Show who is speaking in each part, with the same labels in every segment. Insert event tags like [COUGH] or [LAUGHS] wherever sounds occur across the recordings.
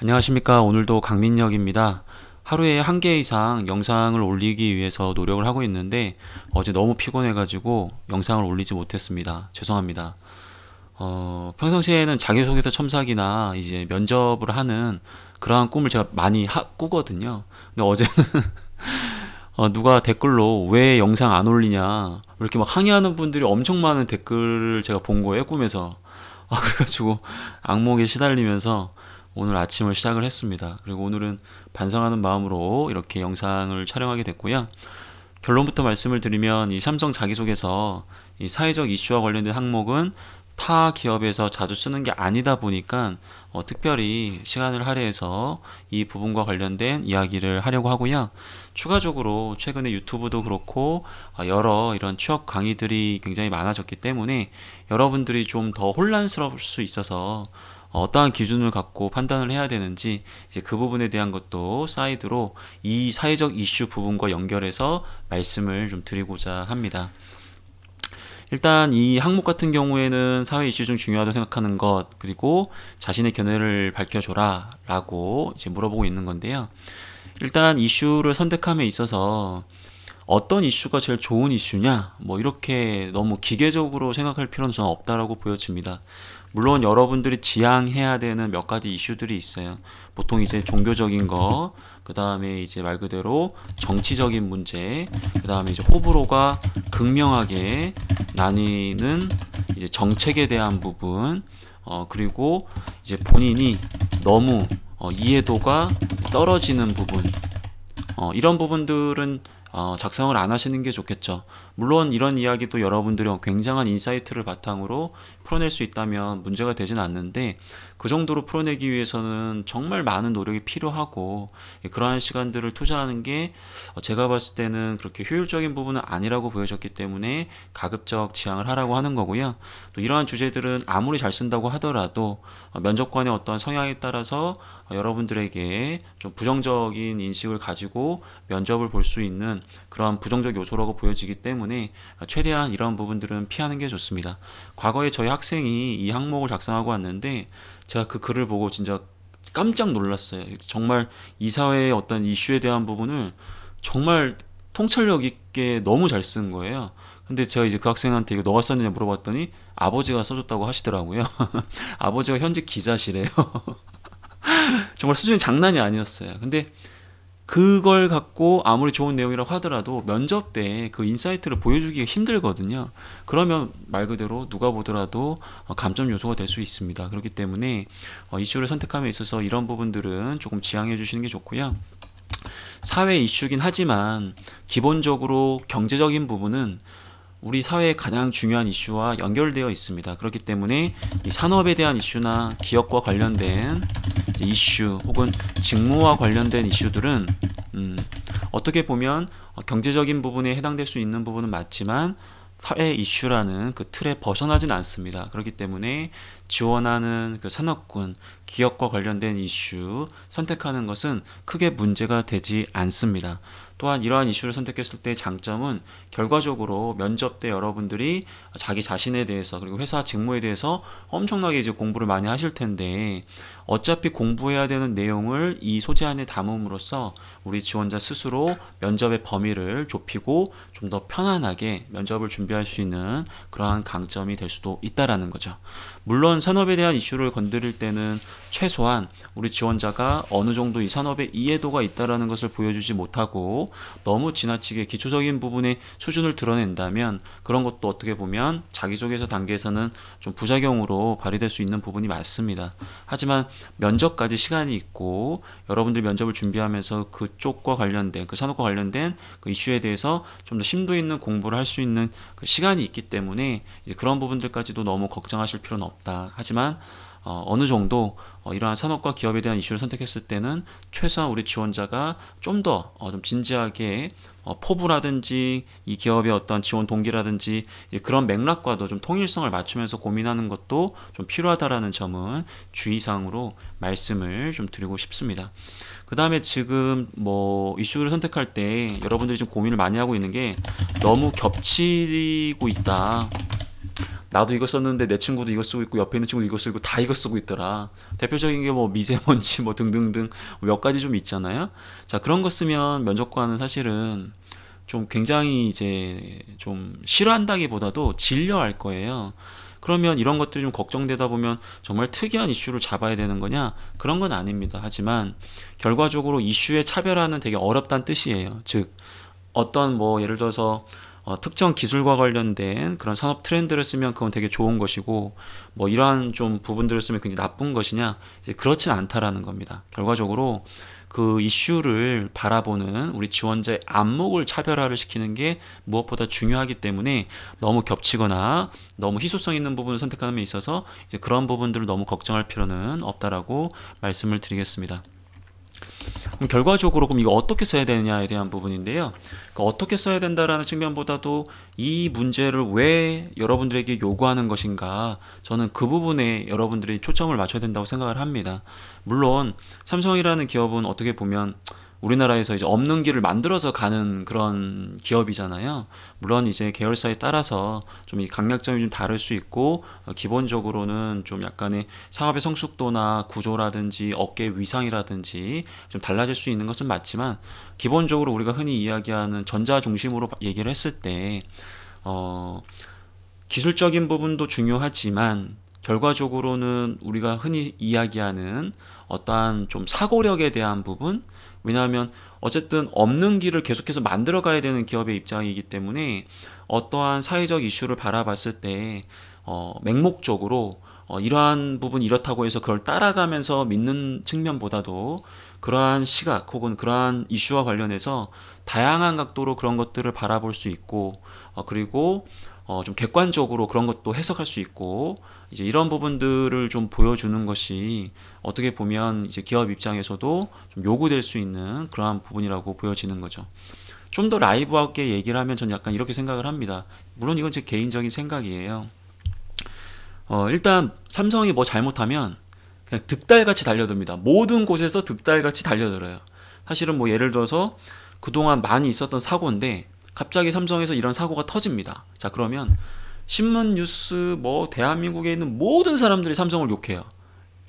Speaker 1: 안녕하십니까. 오늘도 강민혁입니다. 하루에 한 개 이상 영상을 올리기 위해서 노력을 하고 있는데 어제 너무 피곤해가지고 영상을 올리지 못했습니다. 죄송합니다. 어, 평상시에는 자기소개서 첨삭이나 이제 면접을 하는 그러한 꿈을 제가 많이 하, 꾸거든요. 근데 어제는 [LAUGHS] 어, 누가 댓글로 왜 영상 안 올리냐 뭐 이렇게 막 항의하는 분들이 엄청 많은 댓글을 제가 본 거예요 꿈에서 아, 그래가지고 악몽에 시달리면서 오늘 아침을 시작을 했습니다. 그리고 오늘은 반성하는 마음으로 이렇게 영상을 촬영하게 됐고요. 결론부터 말씀을 드리면 이 삼성 자기소개서 이 사회적 이슈와 관련된 항목은 타 기업에서 자주 쓰는 게 아니다 보니까 어, 특별히 시간을 할애해서 이 부분과 관련된 이야기를 하려고 하고요. 추가적으로 최근에 유튜브도 그렇고 어, 여러 이런 취업 강의들이 굉장히 많아졌기 때문에 여러분들이 좀 더 혼란스러울 수 있어서 어, 어떠한 기준을 갖고 판단을 해야 되는지 이제 그 부분에 대한 것도 사이드로 이 사회적 이슈 부분과 연결해서 말씀을 좀 드리고자 합니다. 일단 이 항목 같은 경우에는 사회 이슈 중 중요하다고 생각하는 것 그리고 자신의 견해를 밝혀줘라 라고 이제 물어보고 있는 건데요 일단 이슈를 선택함에 있어서 어떤 이슈가 제일 좋은 이슈냐 뭐 이렇게 너무 기계적으로 생각할 필요는 없다라고 보여집니다 물론 여러분들이 지향해야 되는 몇 가지 이슈들이 있어요. 보통 이제 종교적인 거, 그 다음에 이제 말 그대로 정치적인 문제, 그 다음에 이제 호불호가 극명하게 나뉘는 이제 정책에 대한 부분, 어, 그리고 이제 본인이 너무 어, 이해도가 떨어지는 부분, 어, 이런 부분들은 어, 작성을 안 하시는 게 좋겠죠. 물론 이런 이야기도 여러분들이 굉장한 인사이트를 바탕으로 풀어낼 수 있다면 문제가 되진 않는데 그 정도로 풀어내기 위해서는 정말 많은 노력이 필요하고 예, 그러한 시간들을 투자하는 게 제가 봤을 때는 그렇게 효율적인 부분은 아니라고 보여졌기 때문에 가급적 지양을 하라고 하는 거고요. 또 이러한 주제들은 아무리 잘 쓴다고 하더라도 면접관의 어떤 성향에 따라서 여러분들에게 좀 부정적인 인식을 가지고 면접을 볼 수 있는 그러한 부정적 요소라고 보여지기 때문에 때문에 최대한 이런 부분들은 피하는 게 좋습니다. 과거에 저희 학생이 이 항목을 작성하고 왔는데 제가 그 글을 보고 진짜 깜짝 놀랐어요. 정말 이 사회의 어떤 이슈에 대한 부분을 정말 통찰력 있게 너무 잘 쓴 거예요. 근데 제가 이제 그 학생한테 이거 너가 썼느냐 물어봤더니 아버지가 써줬다고 하시더라고요. [LAUGHS] 아버지가 현직 기자시래요. [LAUGHS] 정말 수준이 장난이 아니었어요. 근데 그걸 갖고 아무리 좋은 내용이라고 하더라도 면접 때 그 인사이트를 보여주기가 힘들거든요. 그러면 말 그대로 누가 보더라도 어, 감점 요소가 될 수 있습니다. 그렇기 때문에 어, 이슈를 선택함에 있어서 이런 부분들은 조금 지양해 주시는 게 좋고요. 사회 이슈긴 하지만 기본적으로 경제적인 부분은 우리 사회의 가장 중요한 이슈와 연결되어 있습니다. 그렇기 때문에 산업에 대한 이슈나 기업과 관련된 이슈 혹은 직무와 관련된 이슈들은 음, 어떻게 보면 경제적인 부분에 해당될 수 있는 부분은 맞지만 사회 이슈라는 그 틀에 벗어나진 않습니다. 그렇기 때문에 지원하는 그 산업군, 기업과 관련된 이슈 선택하는 것은 크게 문제가 되지 않습니다. 또한 이러한 이슈를 선택했을 때 장점은 결과적으로 면접 때 여러분들이 자기 자신에 대해서 그리고 회사 직무에 대해서 엄청나게 이제 공부를 많이 하실 텐데 어차피 공부해야 되는 내용을 이 소재 안에 담음으로써 우리 지원자 스스로 면접의 범위를 좁히고 좀 더 편안하게 면접을 준비할 수 있는 그러한 강점이 될 수도 있다라는 거죠. 물론 산업에 대한 이슈를 건드릴 때는 최소한 우리 지원자가 어느 정도 이 산업의 이해도가 있다라는 것을 보여주지 못하고 너무 지나치게 기초적인 부분에 수준을 드러낸다면 그런 것도 어떻게 보면 자기소개서 단계에서는 좀 부작용으로 발휘될 수 있는 부분이 많습니다. 하지만 면접까지 시간이 있고 여러분들 면접을 준비하면서 그쪽과 관련된 그 산업과 관련된 그 이슈에 대해서 좀 더 심도 있는 공부를 할 수 있는 그 시간이 있기 때문에 그런 부분들까지도 너무 걱정하실 필요는 없다. 하지만 어, 느 정도 어, 이러한 산업과 기업에 대한 이슈를 선택했을 때는 최소한 우리 지원자가 좀 더좀 어, 진지하게 어, 포부라든지 이 기업의 어떤 지원 동기라든지 그런 맥락과도 좀 통일성을 맞추면서 고민하는 것도 좀 필요하다라는 점은 주의사항으로 말씀을 좀 드리고 싶습니다. 그 다음에 지금 뭐 이슈를 선택할 때 여러분들이 좀 고민을 많이 하고 있는 게 너무 겹치고 있다. 나도 이거 썼는데 내 친구도 이거 쓰고 있고 옆에 있는 친구도 이거 쓰고 다 이거 쓰고 있더라. 대표적인 게 뭐 미세먼지 뭐 등등등 몇 가지 좀 있잖아요. 자 그런 거 쓰면 면접관은 사실은 좀 굉장히 이제 좀 싫어한다기보다도 질려할 거예요. 그러면 이런 것들이 좀 걱정되다 보면 정말 특이한 이슈를 잡아야 되는 거냐? 그런 건 아닙니다. 하지만 결과적으로 이슈의 차별화는 되게 어렵다는 뜻이에요. 즉 어떤 뭐 예를 들어서 어, 특정 기술과 관련된 그런 산업 트렌드를 쓰면 그건 되게 좋은 것이고 뭐 이러한 좀 부분들을 쓰면 굉장히 나쁜 것이냐 그렇진 않다라는 겁니다. 결과적으로 그 이슈를 바라보는 우리 지원자의 안목을 차별화를 시키는 게 무엇보다 중요하기 때문에 너무 겹치거나 너무 희소성 있는 부분을 선택하는 데 있어서 이제 그런 부분들을 너무 걱정할 필요는 없다라고 말씀을 드리겠습니다. 그럼 결과적으로 그럼 이거 어떻게 써야 되느냐에 대한 부분인데요. 그러니까 어떻게 써야 된다라는 측면보다도 이 문제를 왜 여러분들에게 요구하는 것인가 저는 그 부분에 여러분들이 초점을 맞춰야 된다고 생각을 합니다. 물론 삼성이라는 기업은 어떻게 보면 우리나라에서 이제 없는 길을 만들어서 가는 그런 기업이잖아요. 물론 이제 계열사에 따라서 좀 이 강약점이 좀 다를 수 있고 어, 기본적으로는 좀 약간의 사업의 성숙도나 구조라든지 업계 위상이라든지 좀 달라질 수 있는 것은 맞지만 기본적으로 우리가 흔히 이야기하는 전자 중심으로 얘기를 했을 때 어, 기술적인 부분도 중요하지만 결과적으로는 우리가 흔히 이야기하는 어떠한 좀 사고력에 대한 부분 왜냐하면 어쨌든 없는 길을 계속해서 만들어 가야 되는 기업의 입장이기 때문에 어떠한 사회적 이슈를 바라봤을 때 어, 맹목적으로 어, 이러한 부분 이렇다고 해서 그걸 따라가면서 믿는 측면보다도 그러한 시각 혹은 그러한 이슈와 관련해서 다양한 각도로 그런 것들을 바라볼 수 있고 어, 그리고 어, 좀 객관적으로 그런 것도 해석할 수 있고 이제 이런 부분들을 좀 보여주는 것이 어떻게 보면 이제 기업 입장에서도 좀 요구될 수 있는 그러한 부분이라고 보여지는 거죠. 좀 더 라이브하게 얘기를 하면 전 약간 이렇게 생각을 합니다. 물론 이건 제 개인적인 생각이에요. 어, 일단 삼성이 뭐 잘못하면 그냥 득달같이 달려듭니다. 모든 곳에서 득달같이 달려들어요. 사실은 뭐 예를 들어서 그동안 많이 있었던 사고인데 갑자기 삼성에서 이런 사고가 터집니다. 자 그러면 신문 뉴스 뭐 대한민국에 있는 모든 사람들이 삼성을 욕해요.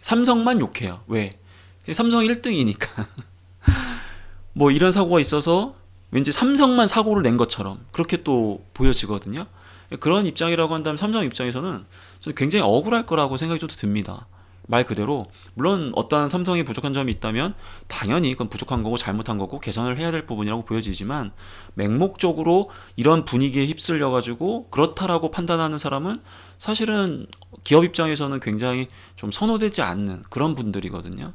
Speaker 1: 삼성만 욕해요. 왜? 삼성 1등이니까. [LAUGHS] 뭐 이런 사고가 있어서 왠지 삼성만 사고를 낸 것처럼 그렇게 또 보여지거든요. 그런 입장이라고 한다면 삼성 입장에서는 굉장히 억울할 거라고 생각이 좀 듭니다. 말 그대로 물론 어떠한 삼성이 부족한 점이 있다면 당연히 그건 부족한 거고 잘못한 거고 개선을 해야 될 부분이라고 보여지지만 맹목적으로 이런 분위기에 휩쓸려 가지고 그렇다라고 판단하는 사람은 사실은 기업 입장에서는 굉장히 좀 선호되지 않는 그런 분들이거든요.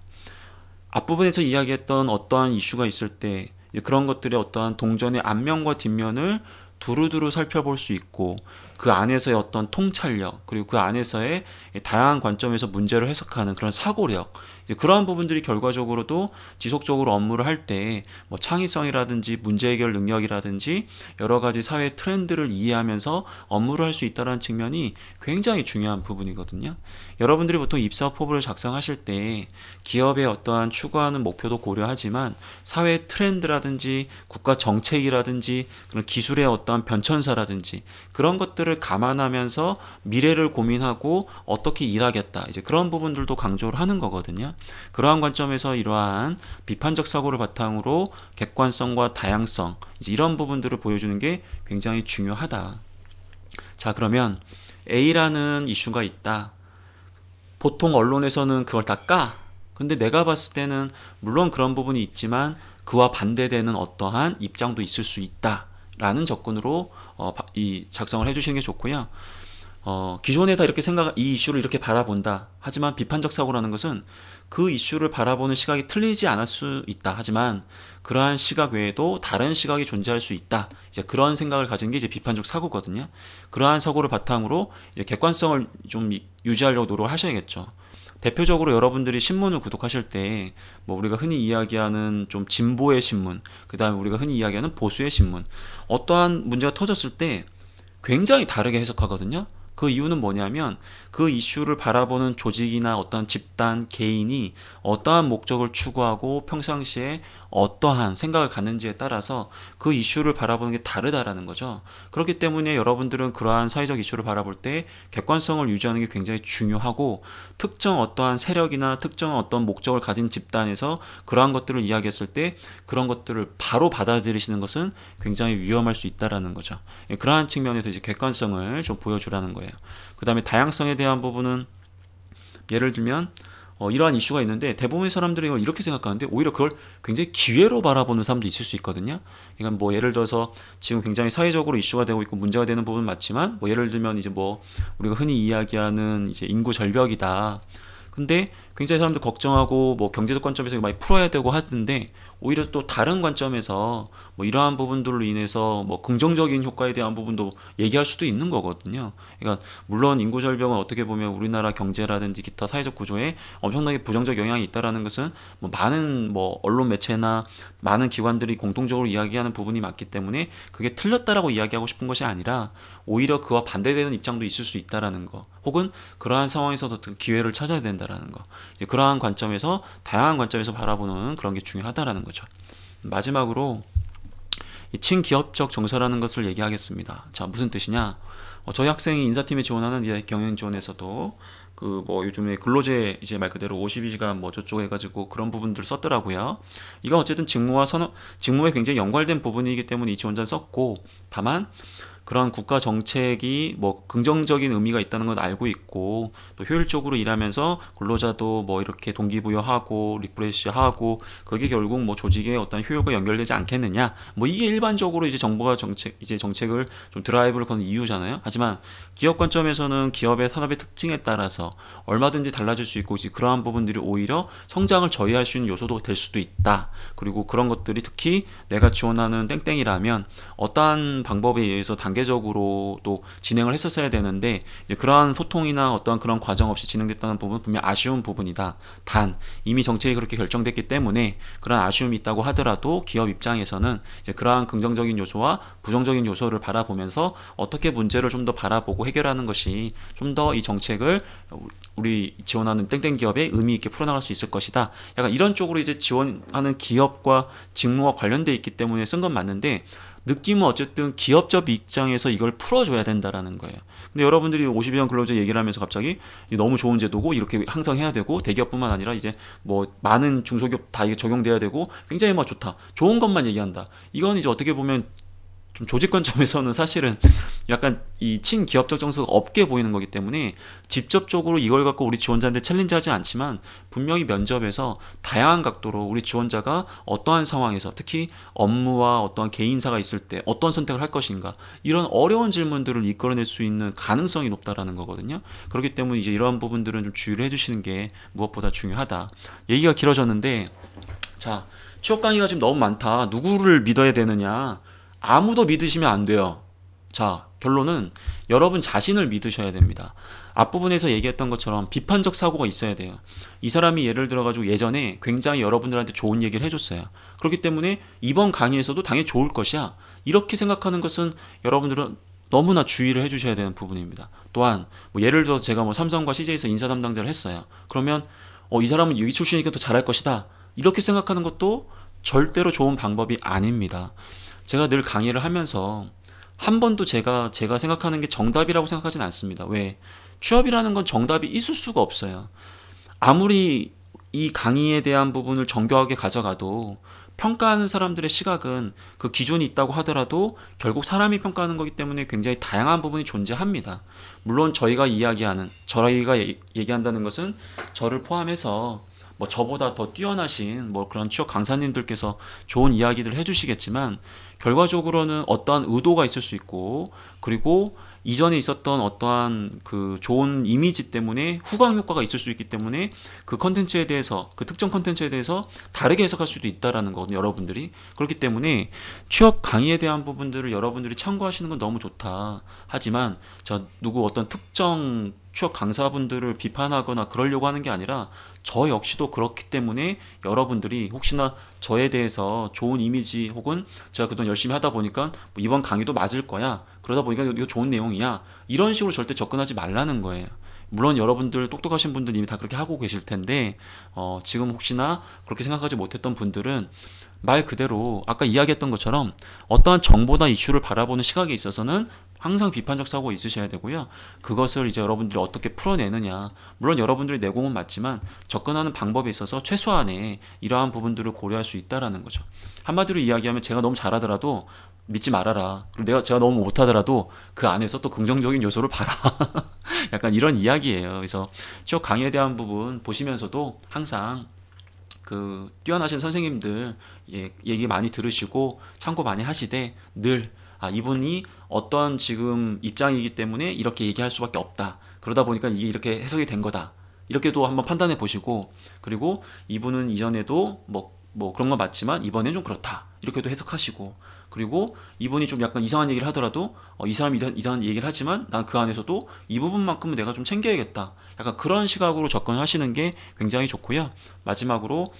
Speaker 1: 앞부분에서 이야기했던 어떠한 이슈가 있을 때 그런 것들이 어떠한 동전의 앞면과 뒷면을 두루두루 살펴볼 수 있고 그 안에서의 어떤 통찰력 그리고 그 안에서의 다양한 관점에서 문제를 해석하는 그런 사고력 그러한 부분들이 결과적으로도 지속적으로 업무를 할때뭐 창의성이라든지 문제 해결 능력이라든지 여러 가지 사회 트렌드를 이해하면서 업무를 할 수 있다는 측면이 굉장히 중요한 부분이거든요. 여러분들이 보통 입사 포부를 작성하실 때 기업의 어떠한 추구하는 목표도 고려하지만 사회 트렌드라든지 국가 정책이라든지 그런 기술의 어떠한 변천사라든지 그런 것들을 감안하면서 미래를 고민하고 어떻게 일하겠다 이제 그런 부분들도 강조를 하는 거거든요. 그러한 관점에서 이러한 비판적 사고를 바탕으로 객관성과 다양성 이런 부분들을 보여주는 게 굉장히 중요하다. 자 그러면 A라는 이슈가 있다. 보통 언론에서는 그걸 다 까. 근데 내가 봤을 때는 물론 그런 부분이 있지만 그와 반대되는 어떠한 입장도 있을 수 있다. 라는 접근으로 어, 이 작성을 해주시는 게 좋고요. 어, 기존에다 이렇게 생각, 이 이슈를 이렇게 바라본다. 하지만 비판적 사고라는 것은 그 이슈를 바라보는 시각이 틀리지 않을 수 있다. 하지만 그러한 시각 외에도 다른 시각이 존재할 수 있다. 이제 그런 생각을 가진 게 이제 비판적 사고거든요. 그러한 사고를 바탕으로 객관성을 좀 유지하려고 노력을 하셔야겠죠. 대표적으로 여러분들이 신문을 구독하실 때 뭐 우리가 흔히 이야기하는 좀 진보의 신문, 그다음에 우리가 흔히 이야기하는 보수의 신문 어떠한 문제가 터졌을 때 굉장히 다르게 해석하거든요. 그 이유는 뭐냐면 그 이슈를 바라보는 조직이나 어떤 집단, 개인이 어떠한 목적을 추구하고 평상시에 어떠한 생각을 갖는지에 따라서 그 이슈를 바라보는 게 다르다라는 거죠. 그렇기 때문에 여러분들은 그러한 사회적 이슈를 바라볼 때 객관성을 유지하는 게 굉장히 중요하고 특정 어떠한 세력이나 특정 어떤 목적을 가진 집단에서 그러한 것들을 이야기했을 때 그런 것들을 바로 받아들이시는 것은 굉장히 위험할 수 있다라는 거죠. 예, 그러한 측면에서 이제 객관성을 좀 보여주라는 거예요. 그 다음에 다양성에 대한 부분은 예를 들면 어, 이러한 이슈가 있는데 대부분의 사람들이 이걸 이렇게 생각하는데 오히려 그걸 굉장히 기회로 바라보는 사람도 있을 수 있거든요. 그러니까 뭐 예를 들어서 지금 굉장히 사회적으로 이슈가 되고 있고 문제가 되는 부분은 맞지만 뭐 예를 들면 이제 뭐 우리가 흔히 이야기하는 이제 인구 절벽이다. 근데 굉장히 사람들 걱정하고 뭐 경제적 관점에서 많이 풀어야 되고 하던데 오히려 또 다른 관점에서 뭐 이러한 부분들로 인해서 뭐 긍정적인 효과에 대한 부분도 얘기할 수도 있는 거거든요. 그러니까 물론 인구 절벽은 어떻게 보면 우리나라 경제라든지 기타 사회적 구조에 엄청나게 부정적 영향이 있다라는 것은 뭐 많은 뭐 언론 매체나 많은 기관들이 공통적으로 이야기하는 부분이 맞기 때문에 그게 틀렸다라고 이야기하고 싶은 것이 아니라 오히려 그와 반대되는 입장도 있을 수 있다라는 거 혹은 그러한 상황에서 도 기회를 찾아야 된다라는 거 그러한 관점에서 다양한 관점에서 바라보는 그런 게 중요하다라는 거 거죠. 마지막으로 이 층 기업적 정서라는 것을 얘기하겠습니다. 자, 무슨 뜻이냐? 어, 저희 학생이 인사팀에 지원하는 예, 경영 지원에서도 그 뭐 요즘에 근로제 이제 말 그대로 52시간 뭐 저쪽 해가지고 그런 부분들 썼더라고요. 이건 어쨌든 직무와 선 직무에 굉장히 연관된 부분이기 때문에 이지원자 썼고 다만 그러한 국가 정책이 뭐 긍정적인 의미가 있다는 건 알고 있고 또 효율적으로 일하면서 근로자도 뭐 이렇게 동기부여하고 리프레시하고 그게 결국 뭐 조직의 어떤 효율과 연결되지 않겠느냐 뭐 이게 일반적으로 이제 정부가 정책 이제 정책을 좀 드라이브를 거는 이유잖아요. 하지만 기업 관점에서는 기업의 산업의 특징에 따라서 얼마든지 달라질 수 있고 이제 그러한 부분들이 오히려 성장을 저해할 수 있는 요소도 될 수도 있다. 그리고 그런 것들이 특히 내가 지원하는 땡땡이라면 어떠한 방법에 의해서 단계 단계적으로 또 진행을 했었어야 되는데 그러한 소통이나 어떤 그런 과정 없이 진행됐다는 부분은 분명 아쉬운 부분이다. 단 이미 정책이 그렇게 결정됐기 때문에 그런 아쉬움이 있다고 하더라도 기업 입장에서는 그러한 긍정적인 요소와 부정적인 요소를 바라보면서 어떻게 문제를 좀 더 바라보고 해결하는 것이 좀 더 이 정책을 우리 지원하는 땡땡 기업에 의미 있게 풀어나갈 수 있을 것이다. 약간 이런 쪽으로 이제 지원하는 기업과 직무와 관련돼 있기 때문에 쓴 건 맞는데 느낌은 어쨌든 기업적 입장에서 이걸 풀어줘야 된다라는 거예요. 근데 여러분들이 52년 근로제 얘기를 하면서 갑자기 너무 좋은 제도고 이렇게 항상 해야 되고 대기업뿐만 아니라 이제 뭐 많은 중소기업 다 이게 적용돼야 되고 굉장히 막 좋다. 좋은 것만 얘기한다. 이건 이제 어떻게 보면 좀 조직 관점에서는 사실은 약간 이 친기업적 정서가 없게 보이는 거기 때문에 직접적으로 이걸 갖고 우리 지원자한테 챌린지하지 않지만 분명히 면접에서 다양한 각도로 우리 지원자가 어떠한 상황에서 특히 업무와 어떠한 개인사가 있을 때 어떤 선택을 할 것인가 이런 어려운 질문들을 이끌어낼 수 있는 가능성이 높다라는 거거든요. 그렇기 때문에 이제 이러한 부분들은 좀 주의를 해주시는 게 무엇보다 중요하다. 얘기가 길어졌는데 자. 취업 강의가 지금 너무 많다. 누구를 믿어야 되느냐? 아무도 믿으시면 안 돼요. 자, 결론은 여러분 자신을 믿으셔야 됩니다. 앞부분에서 얘기했던 것처럼 비판적 사고가 있어야 돼요. 이 사람이 예를 들어가지고 예전에 굉장히 여러분들한테 좋은 얘기를 해줬어요. 그렇기 때문에 이번 강의에서도 당연히 좋을 것이야. 이렇게 생각하는 것은 여러분들은 너무나 주의를 해주셔야 되는 부분입니다. 또한 뭐 예를 들어서 제가 뭐 삼성과 CJ에서 인사 담당자를 했어요. 그러면 어, 이 사람은 여기 출신이니까 더 잘할 것이다. 이렇게 생각하는 것도 절대로 좋은 방법이 아닙니다. 제가 늘 강의를 하면서 한 번도 제가 제가 생각하는 게 정답이라고 생각하진 않습니다. 왜? 취업이라는 건 정답이 있을 수가 없어요. 아무리 이 강의에 대한 부분을 정교하게 가져가도 평가하는 사람들의 시각은 그 기준이 있다고 하더라도 결국 사람이 평가하는 거기 때문에 굉장히 다양한 부분이 존재합니다. 물론 저희가 이야기하는, 저희가 얘기한다는 것은 저를 포함해서 뭐 저보다 더 뛰어나신 뭐 그런 취업 강사님들께서 좋은 이야기들 해주시겠지만 결과적으로는 어떠한 의도가 있을 수 있고 그리고 이전에 있었던 어떠한 그 좋은 이미지 때문에 후광 효과가 있을 수 있기 때문에 그 컨텐츠에 대해서 그 특정 컨텐츠에 대해서 다르게 해석할 수도 있다라는 거거든요 여러분들이 그렇기 때문에 취업 강의에 대한 부분들을 여러분들이 참고하시는 건 너무 좋다 하지만 저 누구 어떤 특정 취업 강사분들을 비판하거나 그러려고 하는 게 아니라 저 역시도 그렇기 때문에 여러분들이 혹시나 저에 대해서 좋은 이미지 혹은 제가 그동안 열심히 하다 보니까 뭐 이번 강의도 맞을 거야 그러다 보니까 이거 좋은 내용이야 이런 식으로 절대 접근하지 말라는 거예요 물론 여러분들 똑똑하신 분들 이미 다 그렇게 하고 계실 텐데 어, 지금 혹시나 그렇게 생각하지 못했던 분들은 말 그대로 아까 이야기했던 것처럼 어떠한 정보나 이슈를 바라보는 시각에 있어서는 항상 비판적 사고 있으셔야 되고요. 그것을 이제 여러분들이 어떻게 풀어내느냐. 물론 여러분들의 내공은 맞지만 접근하는 방법에 있어서 최소한의 이러한 부분들을 고려할 수 있다라는 거죠. 한마디로 이야기하면 제가 너무 잘하더라도 믿지 말아라. 그리고 내가 제가 너무 못하더라도 그 안에서 또 긍정적인 요소를 봐라. [LAUGHS] 약간 이런 이야기예요. 그래서 쭉 강의에 대한 부분 보시면서도 항상 그 뛰어나신 선생님들 예, 얘기 많이 들으시고 참고 많이 하시되 늘아 이분이 어떤 지금 입장이기 때문에 이렇게 얘기할 수밖에 없다. 그러다 보니까 이게 이렇게 해석이 된 거다. 이렇게도 한번 판단해 보시고 그리고 이분은 이전에도 뭐뭐 뭐 그런 건 맞지만 이번엔 좀 그렇다. 이렇게도 해석하시고 그리고 이분이 좀 약간 이상한 얘기를 하더라도 어, 이 사람이 이상, 이상한 얘기를 하지만 난 그 안에서도 이 부분만큼은 내가 좀 챙겨야겠다 약간 그런 시각으로 접근하시는 게 굉장히 좋고요 마지막으로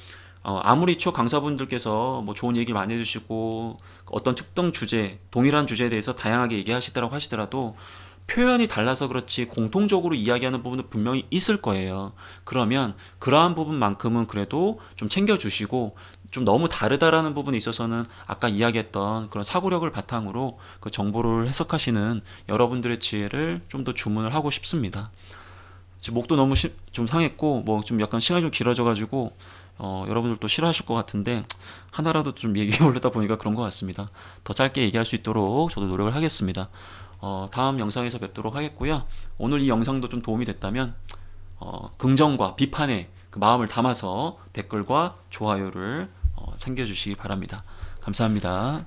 Speaker 1: 어, 아무리 초 강사분들께서 뭐 좋은 얘기 많이 해주시고 어떤 특정 주제, 동일한 주제에 대해서 다양하게 얘기하시더라고 하시더라도 표현이 달라서 그렇지 공통적으로 이야기하는 부분은 분명히 있을 거예요. 그러면 그러한 부분만큼은 그래도 좀 챙겨주시고 좀 너무 다르다라는 부분에 있어서는 아까 이야기했던 그런 사고력을 바탕으로 그 정보를 해석하시는 여러분들의 지혜를 좀 더 주문을 하고 싶습니다. 목도 너무 시, 좀 상했고 뭐 좀 약간 시간이 좀 길어져가지고 어, 여러분들도 싫어하실 것 같은데 하나라도 좀 얘기해 보려다 보니까 그런 것 같습니다. 더 짧게 얘기할 수 있도록 저도 노력을 하겠습니다. 어, 다음 영상에서 뵙도록 하겠고요. 오늘 이 영상도 좀 도움이 됐다면 어, 긍정과 비판의 그 마음을 담아서 댓글과 좋아요를 어, 챙겨주시기 바랍니다. 감사합니다.